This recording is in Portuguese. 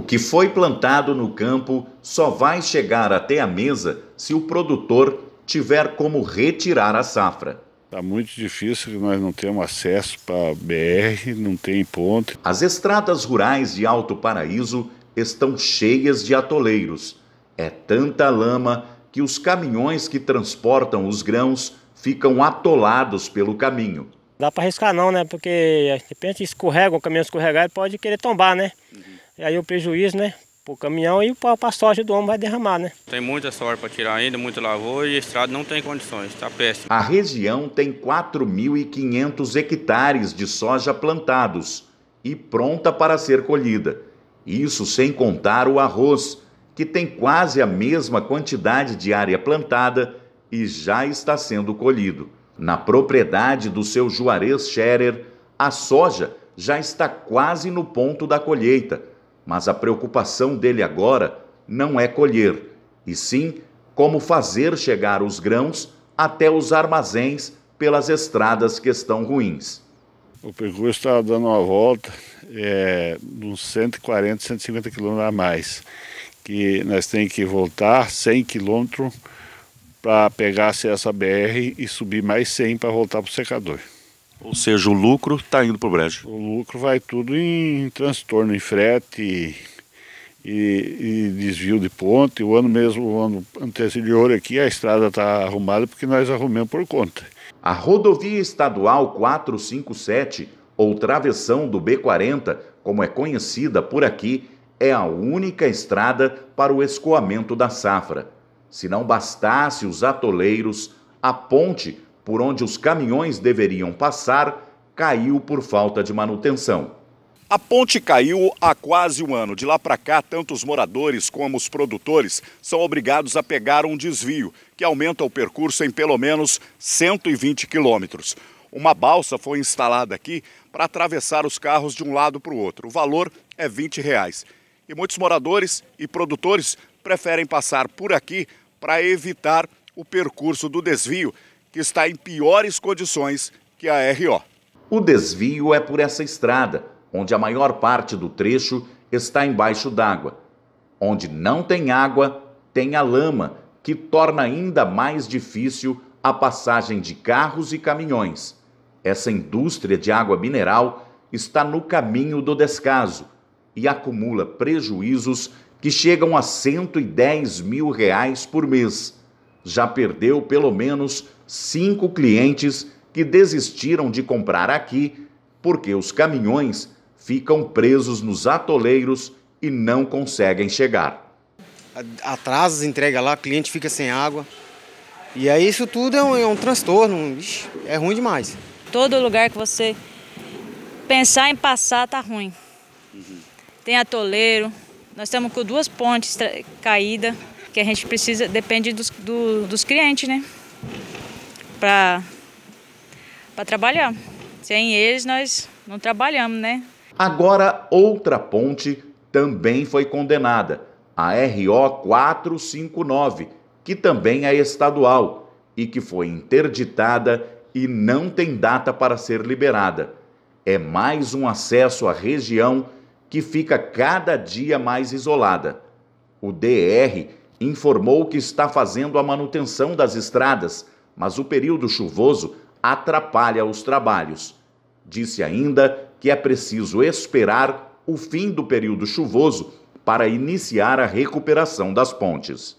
O que foi plantado no campo só vai chegar até a mesa se o produtor tiver como retirar a safra. Está muito difícil, nós não temos acesso para BR, não tem ponte. As estradas rurais de Alto Paraíso estão cheias de atoleiros. É tanta lama que os caminhões que transportam os grãos ficam atolados pelo caminho. Dá para arriscar não, né? Porque de repente escorrega, o caminhão escorregar e pode querer tombar, né? E aí o prejuízo, né? O caminhão e a soja do homem vai derramar, né? Tem muita soja para tirar ainda, muito lavoura e a estrada não tem condições, está péssimo. A região tem 4.500 hectares de soja plantados e pronta para ser colhida. Isso sem contar o arroz, que tem quase a mesma quantidade de área plantada e já está sendo colhido. Na propriedade do seu Juarez Scherer, a soja já está quase no ponto da colheita mas a preocupação dele agora não é colher, e sim como fazer chegar os grãos até os armazéns pelas estradas que estão ruins. O percurso está dando uma volta é, uns 140, 150 quilômetros a mais, que nós temos que voltar 100 quilômetros para pegar acesso à BR e subir mais 100 para voltar para o secador. Ou seja, o lucro está indo para o brejo. O lucro vai tudo em transtorno, em frete e, e, desvio de ponte. O ano mesmo, o ano anterior aqui, a estrada está arrumada porque nós arrumamos por conta. A rodovia estadual 457, ou travessão do B40, como é conhecida por aqui, é a única estrada para o escoamento da safra. Se não bastasse os atoleiros, a ponte por onde os caminhões deveriam passar, caiu por falta de manutenção. A ponte caiu há quase um ano. De lá para cá, tanto os moradores como os produtores são obrigados a pegar um desvio, que aumenta o percurso em pelo menos 120 quilômetros. Uma balsa foi instalada aqui para atravessar os carros de um lado para o outro. O valor é 20 reais. E muitos moradores e produtores preferem passar por aqui para evitar o percurso do desvio, que está em piores condições que a RO. O desvio é por essa estrada, onde a maior parte do trecho está embaixo d'água. Onde não tem água, tem a lama, que torna ainda mais difícil a passagem de carros e caminhões. Essa indústria de água mineral está no caminho do descaso e acumula prejuízos que chegam a 110 mil reais por mês. Já perdeu pelo menos cinco clientes que desistiram de comprar aqui porque os caminhões ficam presos nos atoleiros e não conseguem chegar. Atrasa as entregas lá, cliente fica sem água. E aí isso tudo é um, é um transtorno, é ruim demais. Todo lugar que você pensar em passar tá ruim. Tem atoleiro, nós estamos com duas pontes caídas, que a gente precisa, depende dos, do, dos clientes, né? para trabalhar. Sem eles, nós não trabalhamos, né? Agora, outra ponte também foi condenada, a RO 459, que também é estadual e que foi interditada e não tem data para ser liberada. É mais um acesso à região que fica cada dia mais isolada. O DR informou que está fazendo a manutenção das estradas mas o período chuvoso atrapalha os trabalhos. Disse ainda que é preciso esperar o fim do período chuvoso para iniciar a recuperação das pontes.